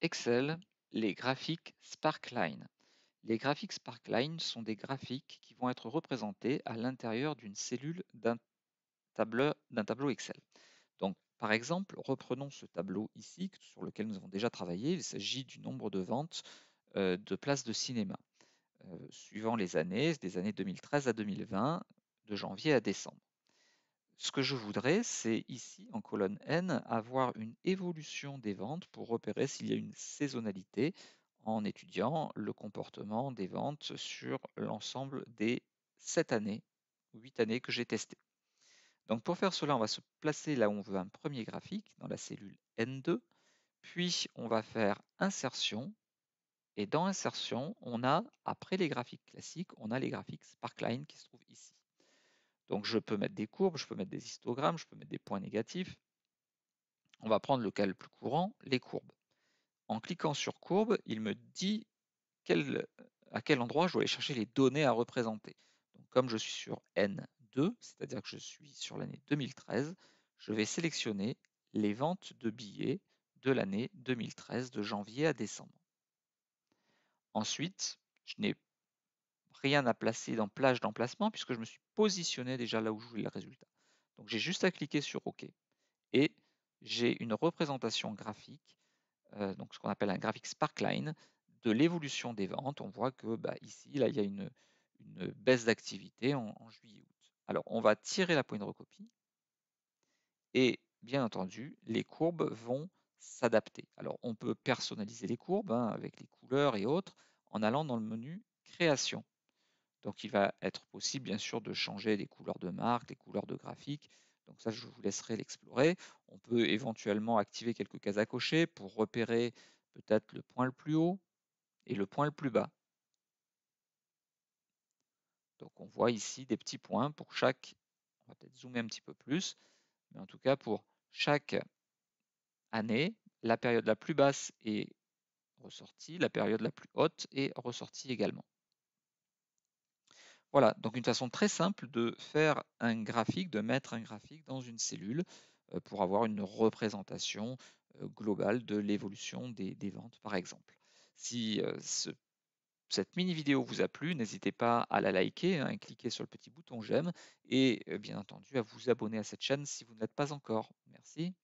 Excel les graphiques sparkline. Les graphiques sparkline sont des graphiques qui vont être représentés à l'intérieur d'une cellule d'un tableau, tableau, Excel. Donc, par exemple, reprenons ce tableau ici sur lequel nous avons déjà travaillé. Il s'agit du nombre de ventes euh, de places de cinéma. Euh, suivant les années, des années 2013 à 2020, de janvier à décembre. Ce que je voudrais, c'est ici, en colonne N, avoir une évolution des ventes pour repérer s'il y a une saisonnalité en étudiant le comportement des ventes sur l'ensemble des 7 années, 8 années que j'ai testées. Donc pour faire cela, on va se placer là où on veut un premier graphique, dans la cellule N2, puis on va faire insertion, et dans insertion, on a, après les graphiques classiques, on a les graphiques Sparkline qui se trouvent donc je peux mettre des courbes, je peux mettre des histogrammes, je peux mettre des points négatifs. On va prendre le cas le plus courant, les courbes. En cliquant sur courbe, il me dit à quel endroit je dois aller chercher les données à représenter. Donc, comme je suis sur N2, c'est-à-dire que je suis sur l'année 2013, je vais sélectionner les ventes de billets de l'année 2013, de janvier à décembre. Ensuite, je n'ai rien à placer dans plage d'emplacement puisque je me suis positionné déjà là où je voulais le résultat. Donc j'ai juste à cliquer sur OK et j'ai une représentation graphique, euh, donc ce qu'on appelle un graphique sparkline, de l'évolution des ventes. On voit que bah, ici, là, il y a une, baisse d'activité en, juillet-août. Alors on va tirer la pointe de recopie et bien entendu, les courbes vont s'adapter. Alors on peut personnaliser les courbes hein, avec les couleurs et autres en allant dans le menu création. Donc il va être possible bien sûr de changer les couleurs de marque, les couleurs de graphique. Donc ça, je vous laisserai l'explorer. On peut éventuellement activer quelques cases à cocher pour repérer peut-être le point le plus haut et le point le plus bas. Donc on voit ici des petits points pour chaque, on va peut-être zoomer un petit peu plus, mais en tout cas pour chaque année, la période la plus basse est ressortie, la période la plus haute est ressortie également. Voilà, donc une façon très simple de faire un graphique, de mettre un graphique dans une cellule euh, pour avoir une représentation euh, globale de l'évolution des, ventes, par exemple. Si euh, cette mini vidéo vous a plu, n'hésitez pas à la liker, à hein, cliquer sur le petit bouton j'aime et bien entendu à vous abonner à cette chaîne si vous ne l'êtes pas encore. Merci.